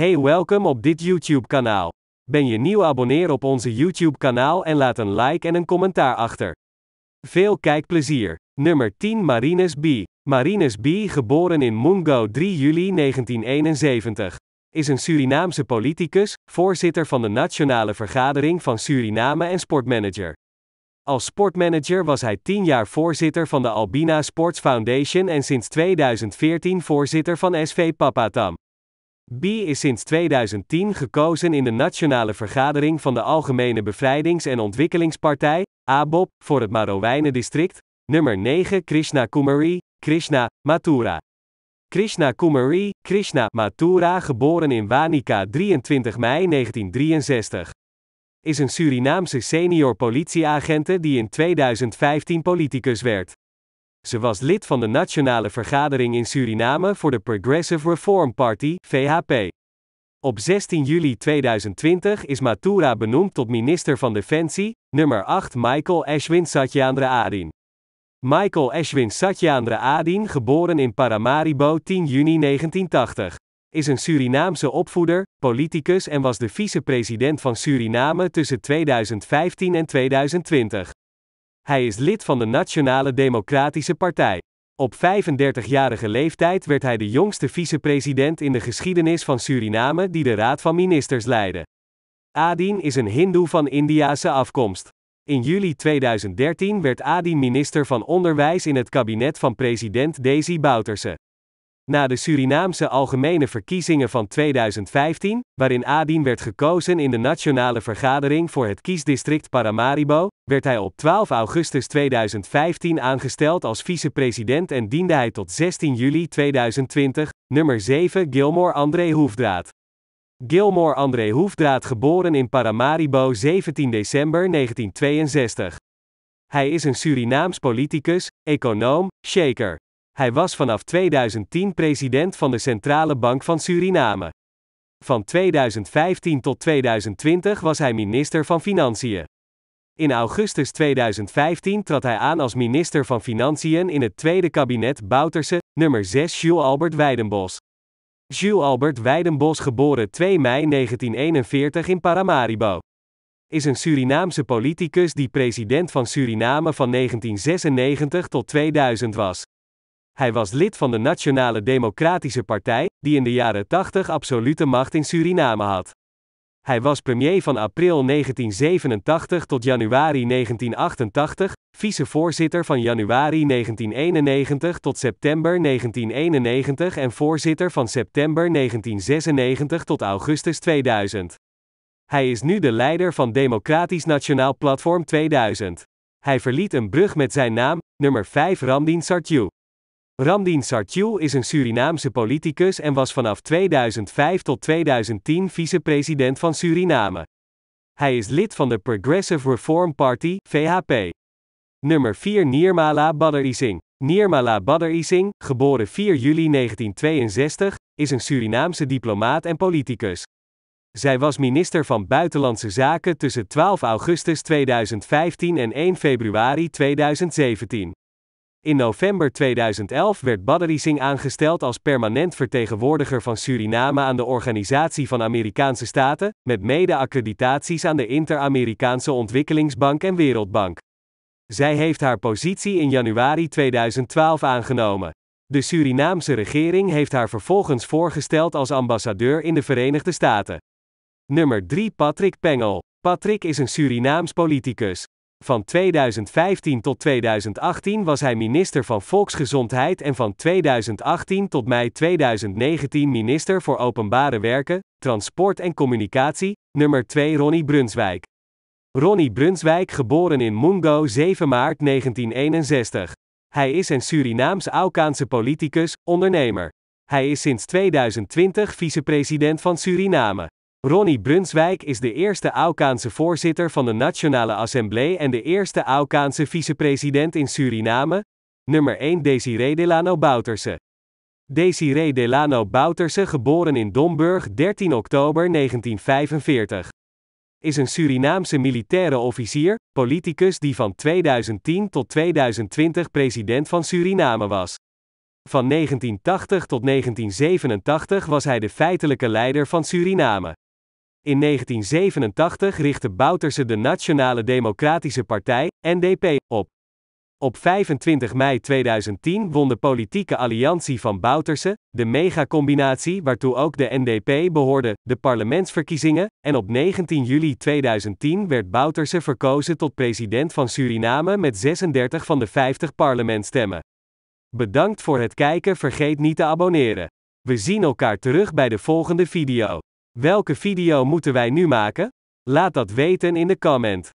Hey, welkom op dit YouTube-kanaal. Ben je nieuw abonneer op onze YouTube-kanaal en laat een like en een commentaar achter. Veel kijkplezier. Nummer 10 Marinus B. Marinus B., geboren in Mungo 3 juli 1971, is een Surinaamse politicus, voorzitter van de Nationale Vergadering van Suriname en sportmanager. Als sportmanager was hij 10 jaar voorzitter van de Albina Sports Foundation en sinds 2014 voorzitter van SV Papatam. B is sinds 2010 gekozen in de Nationale Vergadering van de Algemene Bevrijdings- en Ontwikkelingspartij, ABOP, voor het Marowijnen-district, nummer 9 Krishna Kumari, Krishna, Mathura. Krishna Kumari, Krishna, Mathura, geboren in Wanika, 23 mei 1963. Is een Surinaamse senior politieagent die in 2015 politicus werd. Ze was lid van de nationale vergadering in Suriname voor de Progressive Reform Party, VHP. Op 16 juli 2020 is Matura benoemd tot minister van Defensie, nummer 8 Michael Ashwin Satyandra Adin. Michael Ashwin Satyandra Adin, geboren in Paramaribo 10 juni 1980, is een Surinaamse opvoeder, politicus en was de vicepresident van Suriname tussen 2015 en 2020. Hij is lid van de Nationale Democratische Partij. Op 35-jarige leeftijd werd hij de jongste vicepresident in de geschiedenis van Suriname die de Raad van Ministers leidde. Adin is een Hindoe van Indiase afkomst. In juli 2013 werd Adin minister van Onderwijs in het kabinet van president Desi Bouterse. Na de Surinaamse algemene verkiezingen van 2015, waarin Adien werd gekozen in de nationale vergadering voor het kiesdistrict Paramaribo, werd hij op 12 augustus 2015 aangesteld als vicepresident en diende hij tot 16 juli 2020, nummer 7 Gilmore André Hoefdraad. Gilmore André Hoefdraad geboren in Paramaribo 17 december 1962. Hij is een Surinaams politicus, econoom, shaker, hij was vanaf 2010 president van de Centrale Bank van Suriname. Van 2015 tot 2020 was hij minister van Financiën. In augustus 2015 trad hij aan als minister van Financiën in het tweede kabinet Bouterse, nummer 6 Jules Albert Weidenbos. Jules Albert Weidenbos, geboren 2 mei 1941 in Paramaribo. Is een Surinaamse politicus die president van Suriname van 1996 tot 2000 was. Hij was lid van de Nationale Democratische Partij, die in de jaren 80 absolute macht in Suriname had. Hij was premier van april 1987 tot januari 1988, vicevoorzitter van januari 1991 tot september 1991 en voorzitter van september 1996 tot augustus 2000. Hij is nu de leider van Democratisch Nationaal Platform 2000. Hij verliet een brug met zijn naam, nummer 5 Ramdin Sartjou. Ramdin Sartjul is een Surinaamse politicus en was vanaf 2005 tot 2010 vicepresident van Suriname. Hij is lid van de Progressive Reform Party, VHP. Nummer 4 Nirmala Badr Ising. Nirmala Badr Ising, geboren 4 juli 1962, is een Surinaamse diplomaat en politicus. Zij was minister van Buitenlandse Zaken tussen 12 augustus 2015 en 1 februari 2017. In november 2011 werd Badri Singh aangesteld als permanent vertegenwoordiger van Suriname aan de Organisatie van Amerikaanse Staten, met mede-accreditaties aan de Inter-Amerikaanse Ontwikkelingsbank en Wereldbank. Zij heeft haar positie in januari 2012 aangenomen. De Surinaamse regering heeft haar vervolgens voorgesteld als ambassadeur in de Verenigde Staten. Nummer 3 Patrick Pengel. Patrick is een Surinaams politicus. Van 2015 tot 2018 was hij minister van Volksgezondheid en van 2018 tot mei 2019 minister voor Openbare Werken, Transport en Communicatie, nummer 2 Ronnie Brunswijk. Ronnie Brunswijk geboren in Mungo 7 maart 1961. Hij is een Surinaams-Aukaanse politicus, ondernemer. Hij is sinds 2020 vicepresident van Suriname. Ronnie Brunswijk is de eerste Aukaanse voorzitter van de Nationale Assemblée en de eerste Aukaanse vicepresident in Suriname. Nummer 1 Desiré Delano Bouterse. Desiré Delano Bouterse, geboren in Domburg 13 oktober 1945. Is een Surinaamse militaire officier, politicus die van 2010 tot 2020 president van Suriname was. Van 1980 tot 1987 was hij de feitelijke leider van Suriname. In 1987 richtte Bouterse de Nationale Democratische Partij, NDP, op. Op 25 mei 2010 won de politieke alliantie van Bouterse, de megacombinatie waartoe ook de NDP behoorde, de parlementsverkiezingen, en op 19 juli 2010 werd Bouterse verkozen tot president van Suriname met 36 van de 50 parlementstemmen. Bedankt voor het kijken, vergeet niet te abonneren. We zien elkaar terug bij de volgende video. Welke video moeten wij nu maken? Laat dat weten in de comment.